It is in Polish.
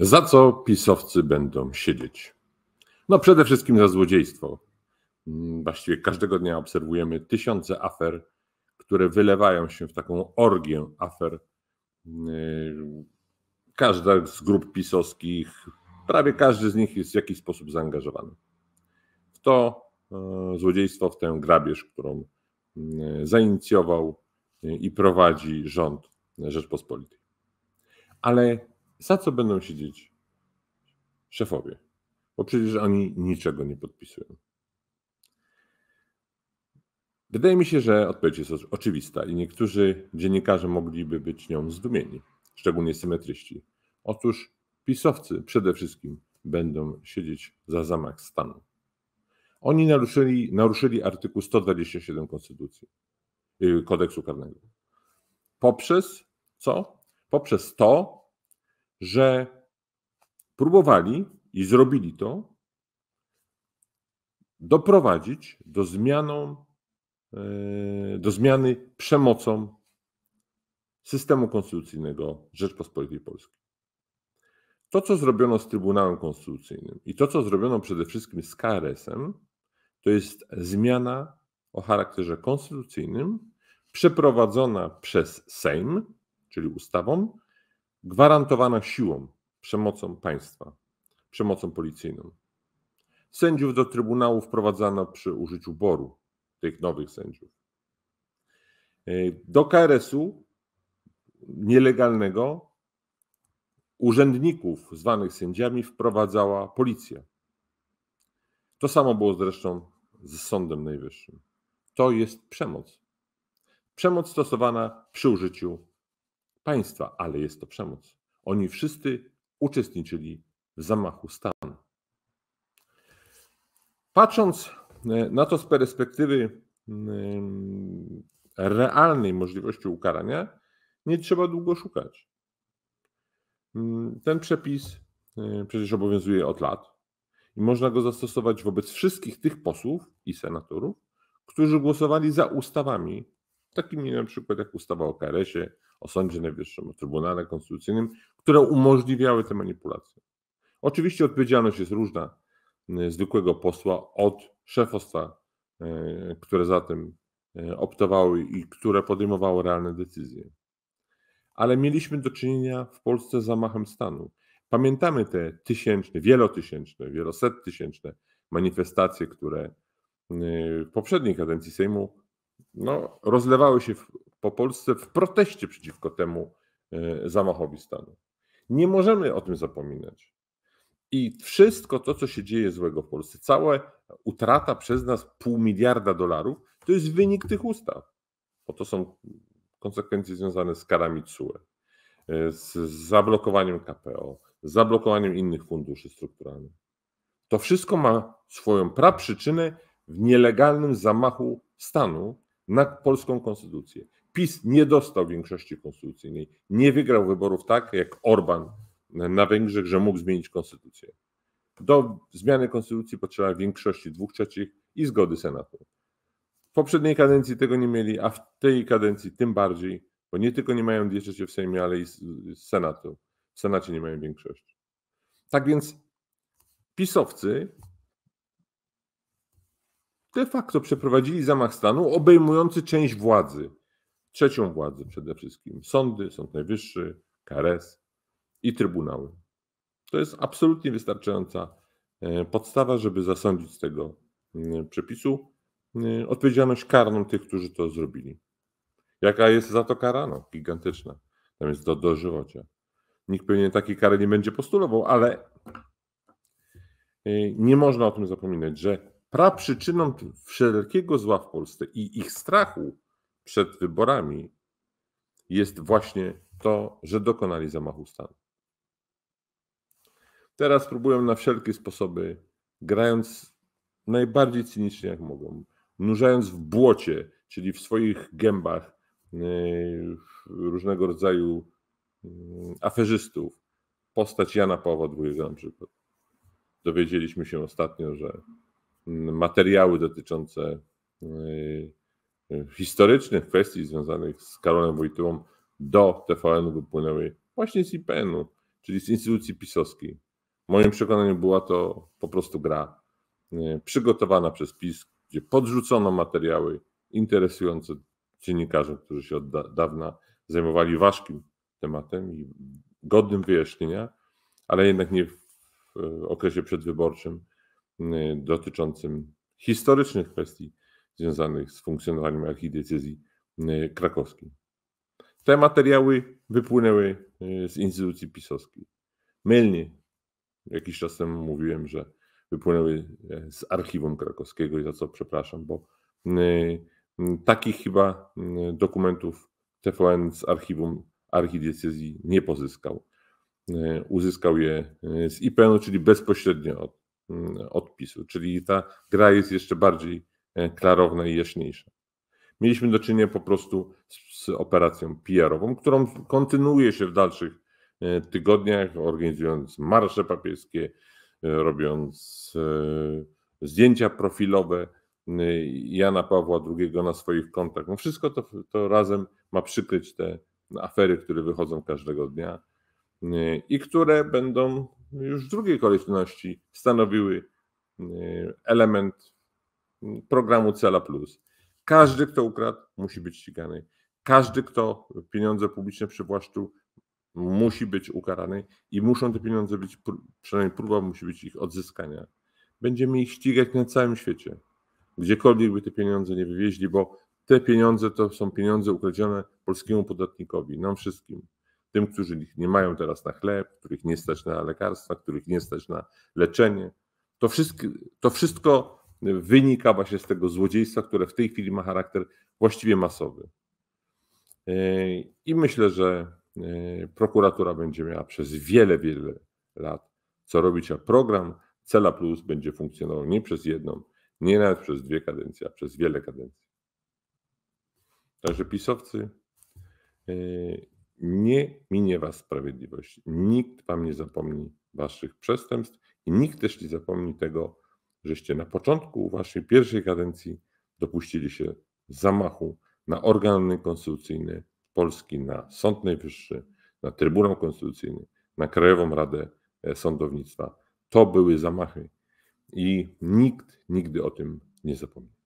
Za co pisowcy będą siedzieć? No przede wszystkim za złodziejstwo. Mm, właściwie każdego dnia obserwujemy tysiące afer, które wylewają się w taką orgię afer. Mm, każda z grup pisowskich, prawie każdy z nich jest w jakiś sposób zaangażowany w to e, złodziejstwo, w tę grabież, którą mm, zainicjował i prowadzi rząd Rzeczpospolitej. Ale za co będą siedzieć szefowie? Bo przecież oni niczego nie podpisują. Wydaje mi się, że odpowiedź jest oczywista i niektórzy dziennikarze mogliby być nią zdumieni, szczególnie symetryści. Otóż pisowcy przede wszystkim będą siedzieć za zamach stanu. Oni naruszyli, naruszyli artykuł 127 Konstytucji, yy, kodeksu karnego. Poprzez co? Poprzez to, że próbowali i zrobili to doprowadzić do zmianą, e, do zmiany przemocą systemu konstytucyjnego Rzeczpospolitej Polskiej. To, co zrobiono z Trybunałem Konstytucyjnym i to, co zrobiono przede wszystkim z KRS-em, to jest zmiana o charakterze konstytucyjnym przeprowadzona przez Sejm, czyli ustawą, gwarantowana siłą, przemocą państwa, przemocą policyjną. Sędziów do trybunału wprowadzano przy użyciu boru, tych nowych sędziów. Do KRS-u nielegalnego urzędników zwanych sędziami wprowadzała policja. To samo było zresztą z Sądem Najwyższym. To jest przemoc. Przemoc stosowana przy użyciu państwa, ale jest to przemoc. Oni wszyscy uczestniczyli w zamachu stanu. Patrząc e, na to z perspektywy mm, realnej możliwości ukarania, nie trzeba długo szukać. Mm, ten przepis e, przecież obowiązuje od lat i można go zastosować wobec wszystkich tych posłów i senatorów, którzy głosowali za ustawami, takimi na przykład jak ustawa o karesie, o Sądzie Najwyższym, o Trybunale Konstytucyjnym, które umożliwiały te manipulacje. Oczywiście odpowiedzialność jest różna y, zwykłego posła od szefostwa, y, które za tym y, optowały i które podejmowały realne decyzje. Ale mieliśmy do czynienia w Polsce z zamachem stanu. Pamiętamy te tysięczne, wielotysięczne, tysięczne manifestacje, które w poprzedniej kadencji Sejmu no, rozlewały się w po Polsce w proteście przeciwko temu e, zamachowi stanu. Nie możemy o tym zapominać. I wszystko to, co się dzieje złego w Polsce, cała utrata przez nas pół miliarda dolarów, to jest wynik tych ustaw. Bo to są konsekwencje związane z karami CUE, e, z zablokowaniem KPO, z zablokowaniem innych funduszy strukturalnych. To wszystko ma swoją praprzyczynę w nielegalnym zamachu stanu na polską konstytucję. PiS nie dostał większości konstytucyjnej, nie wygrał wyborów tak jak Orban na Węgrzech, że mógł zmienić konstytucję. Do zmiany konstytucji potrzeba większości dwóch trzecich i zgody Senatu. W poprzedniej kadencji tego nie mieli, a w tej kadencji tym bardziej, bo nie tylko nie mają trzecie w Sejmie, ale i z Senatu. W Senacie nie mają większości. Tak więc pisowcy de facto przeprowadzili zamach stanu obejmujący część władzy trzecią władzę przede wszystkim sądy, Sąd Najwyższy, KRS i Trybunały. To jest absolutnie wystarczająca e, podstawa, żeby zasądzić z tego mm, przepisu e, odpowiedzialność karną tych, którzy to zrobili. Jaka jest za to kara? No, gigantyczna. Tam jest do dożywocia. Nikt pewnie takiej kary nie będzie postulował, ale e, nie można o tym zapominać, że praprzyczyną wszelkiego zła w Polsce i ich strachu przed wyborami jest właśnie to, że dokonali zamachu stanu. Teraz próbują na wszelkie sposoby, grając najbardziej cynicznie jak mogą, nurzając w błocie, czyli w swoich gębach yy, różnego rodzaju yy, aferzystów, postać Jana Pawła II na przykład. Dowiedzieliśmy się ostatnio, że mm, materiały dotyczące yy, historycznych kwestii związanych z Karolem Wojtyłą do TVN-u wypłynęły właśnie z IPN-u, czyli z instytucji pisowskiej. W moim przekonaniu była to po prostu gra e, przygotowana przez PiS, gdzie podrzucono materiały interesujące dziennikarzy, którzy się od dawna zajmowali ważkim tematem i godnym wyjaśnienia, ale jednak nie w okresie przedwyborczym e, dotyczącym historycznych kwestii związanych z funkcjonowaniem archidiecezji e, krakowskiej. Te materiały wypłynęły e, z instytucji pisowskiej. Mylnie jakiś czas temu mówiłem, że wypłynęły e, z archiwum krakowskiego i za co przepraszam, bo takich chyba dokumentów TVN z archiwum archidiecezji nie pozyskał. Uzyskał je z IPN-u, czyli bezpośrednio od odpisu. Czyli ta gra jest jeszcze bardziej E, klarowne i jaśniejsze. Mieliśmy do czynienia po prostu z, z operacją PR-ową, którą kontynuuje się w dalszych e, tygodniach, organizując marsze papieskie, e, robiąc zdjęcia profilowe Jana Pawła II na swoich kontach. No wszystko to, to razem ma przykryć te afery, które wychodzą każdego dnia i które będą już w drugiej kolejności stanowiły element programu Cela Plus. Każdy, kto ukradł, musi być ścigany. Każdy, kto pieniądze publiczne przywłaszczył, musi być ukarany i muszą te pieniądze być, przynajmniej próba musi być ich odzyskania. Będziemy ich ścigać na całym świecie. Gdziekolwiek by te pieniądze nie wywieźli, bo te pieniądze to są pieniądze ukradzione polskiemu podatnikowi, nam wszystkim. Tym, którzy ich nie mają teraz na chleb, których nie stać na lekarstwa, których nie stać na leczenie. To wszystko, to wszystko wynika właśnie z tego złodziejstwa, które w tej chwili ma charakter właściwie masowy. E, I myślę, że e, prokuratura będzie miała przez wiele, wiele lat co robić, a program Cela Plus będzie funkcjonował nie przez jedną, nie nawet przez dwie kadencje, a przez wiele kadencji. Także pisowcy, e, nie minie was sprawiedliwość. Nikt wam nie zapomni waszych przestępstw i nikt też nie zapomni tego, żeście na początku waszej pierwszej kadencji dopuścili się zamachu na organy konstytucyjne Polski, na Sąd Najwyższy, na Trybunał Konstytucyjny, na Krajową Radę e, Sądownictwa. To były zamachy i nikt nigdy o tym nie zapomni.